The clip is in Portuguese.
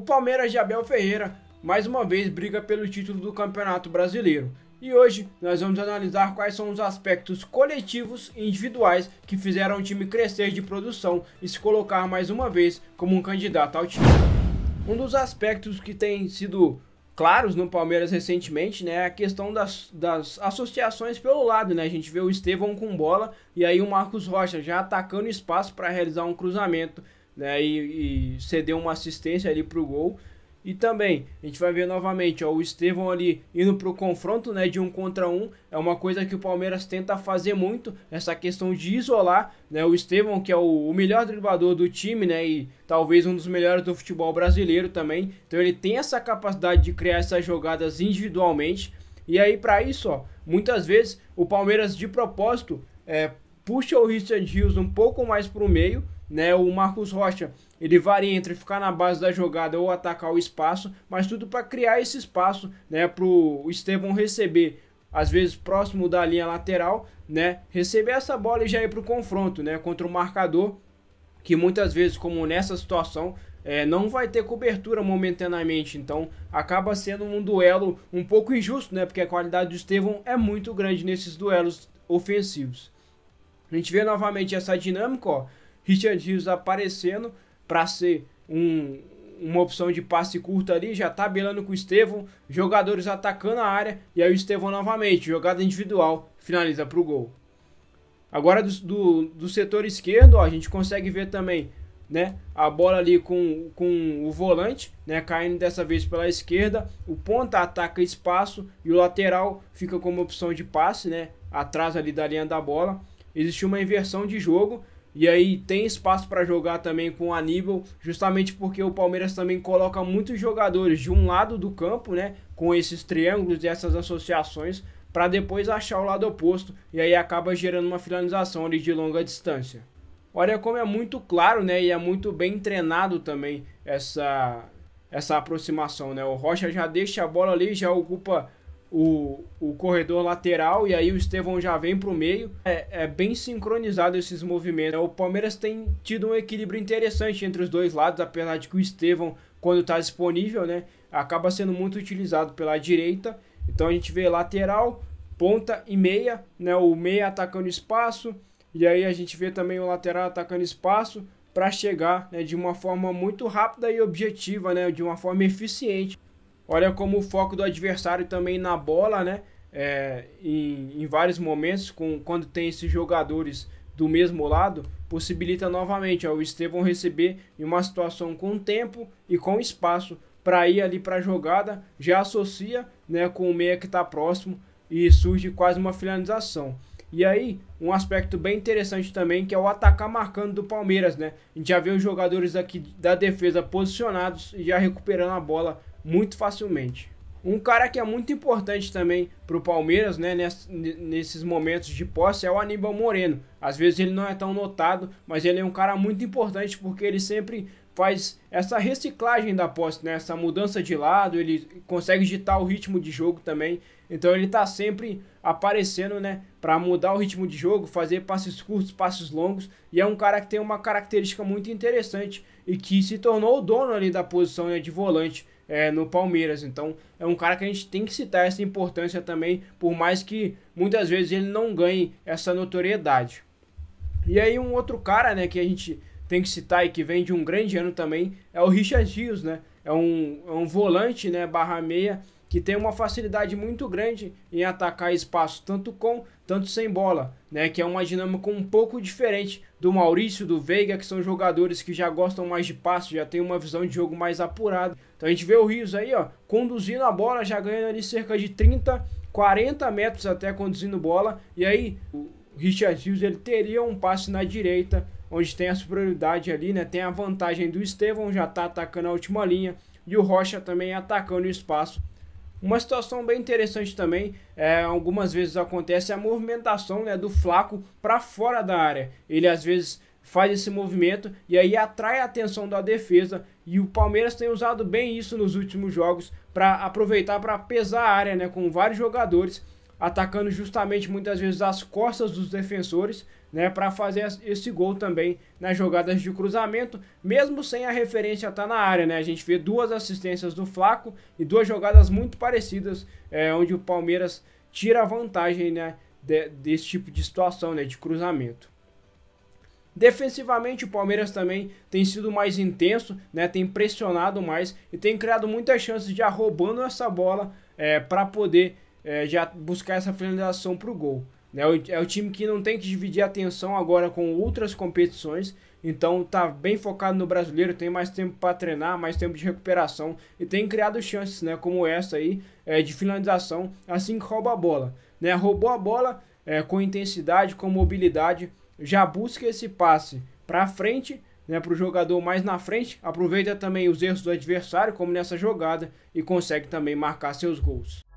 O Palmeiras de Abel Ferreira mais uma vez briga pelo título do Campeonato Brasileiro. E hoje nós vamos analisar quais são os aspectos coletivos e individuais que fizeram o time crescer de produção e se colocar mais uma vez como um candidato ao título. Um dos aspectos que tem sido claros no Palmeiras recentemente, né? É a questão das, das associações pelo lado, né? A gente vê o Estevão com bola e aí o Marcos Rocha já atacando espaço para realizar um cruzamento né? E, e cedeu uma assistência ali pro gol. E também, a gente vai ver novamente, ó, o Estevão ali indo pro confronto, né, de um contra um, é uma coisa que o Palmeiras tenta fazer muito, essa questão de isolar, né, o Estevão, que é o, o melhor driblador do time, né, e talvez um dos melhores do futebol brasileiro também, então ele tem essa capacidade de criar essas jogadas individualmente, e aí para isso, ó, muitas vezes o Palmeiras de propósito é, puxa o Richard Rios um pouco mais pro meio, né? O Marcos Rocha, ele varia entre ficar na base da jogada ou atacar o espaço, mas tudo para criar esse espaço, né, pro Estevão receber, às vezes próximo da linha lateral, né, receber essa bola e já ir pro confronto, né, contra o marcador, que muitas vezes, como nessa situação, é, não vai ter cobertura momentaneamente, então acaba sendo um duelo um pouco injusto, né? Porque a qualidade do Estevão é muito grande nesses duelos ofensivos. A gente vê novamente essa dinâmica, ó, Richard Rios aparecendo para ser um, uma opção de passe curto ali, já tabelando com o Estevão, jogadores atacando a área, e aí o Estevão novamente, jogada individual, finaliza para o gol. Agora do, do, do setor esquerdo, ó, a gente consegue ver também né, a bola ali com, com o volante, né, caindo dessa vez pela esquerda, o ponta ataca espaço e o lateral fica como opção de passe, né, atrás ali da linha da bola. Existe uma inversão de jogo e aí tem espaço para jogar também com o Aníbal, justamente porque o Palmeiras também coloca muitos jogadores de um lado do campo, né, com esses triângulos e essas associações, para depois achar o lado oposto, e aí acaba gerando uma finalização ali de longa distância. Olha como é muito claro, né, e é muito bem treinado também essa essa aproximação, né? O Rocha já deixa a bola ali, já ocupa o, o corredor lateral e aí o Estevão já vem para o meio. É, é, bem sincronizado esses movimentos. O Palmeiras tem tido um equilíbrio interessante entre os dois lados, apesar de que o Estevão, quando está disponível, né, acaba sendo muito utilizado pela direita. Então a gente vê lateral, ponta e meia, né, o meia atacando espaço e aí a gente vê também o lateral atacando espaço para chegar né, de uma forma muito rápida e objetiva, né, de uma forma eficiente Olha como o foco do adversário também na bola, né? É, em, em, vários momentos, com, quando tem esses jogadores do mesmo lado, possibilita novamente ao Estevão receber em uma situação com tempo e com espaço para ir ali para a jogada, já associa né, com o meia que está próximo e surge quase uma finalização. E aí, um aspecto bem interessante também que é o atacar marcando do Palmeiras, né? A gente já vê os jogadores aqui da defesa posicionados e já recuperando a bola muito facilmente. Um cara que é muito importante também para o Palmeiras, né, nesses momentos de posse, é o Aníbal Moreno. Às vezes ele não é tão notado, mas ele é um cara muito importante porque ele sempre faz essa reciclagem da posse, né, essa mudança de lado, ele consegue ditar o ritmo de jogo também. Então ele está sempre aparecendo, né, para mudar o ritmo de jogo, fazer passes curtos, passes longos, e é um cara que tem uma característica muito interessante e que se tornou o dono ali da posição né, de volante é, no Palmeiras. Então é um cara que a gente tem que citar essa importância também, por mais que muitas vezes ele não ganhe essa notoriedade. E aí um outro cara, né, que a gente tem que citar e que vem de um grande ano também é o Richard Rios, né? É um, é um volante, né, barra meia, que tem uma facilidade muito grande em atacar espaço tanto com, tanto sem bola, né? Que é uma dinâmica um pouco diferente do Maurício, do Veiga, que são jogadores que já gostam mais de passe, já tem uma visão de jogo mais apurada. Então a gente vê o Rios aí, ó, conduzindo a bola, já ganhando ali cerca de 30, 40 metros até conduzindo bola, e aí o Richard Rios ele teria um passe na direita, onde tem a superioridade ali, né? Tem a vantagem do Estevão já tá atacando a última linha. E o Rocha também atacando o espaço uma situação bem interessante também, é, algumas vezes acontece, é a movimentação né, do Flaco para fora da área. Ele às vezes faz esse movimento e aí atrai a atenção da defesa e o Palmeiras tem usado bem isso nos últimos jogos para aproveitar para pesar a área né, com vários jogadores atacando justamente muitas vezes as costas dos defensores, né, para fazer esse gol também nas jogadas de cruzamento, mesmo sem a referência estar tá na área, né? A gente vê duas assistências do Flaco e duas jogadas muito parecidas, é, onde o Palmeiras tira vantagem, né, de, desse tipo de situação, né, de cruzamento. Defensivamente, o Palmeiras também tem sido mais intenso, né? Tem pressionado mais e tem criado muitas chances de arrobando essa bola é, para poder é, já buscar essa finalização para né? o gol. É o time que não tem que dividir a atenção agora com outras competições, então tá bem focado no brasileiro, tem mais tempo para treinar, mais tempo de recuperação e tem criado chances, né, como essa aí, é, de finalização assim que rouba a bola. Né? Roubou a bola é, com intensidade, com mobilidade, já busca esse passe para frente né, para o jogador mais na frente, aproveita também os erros do adversário, como nessa jogada, e consegue também marcar seus gols.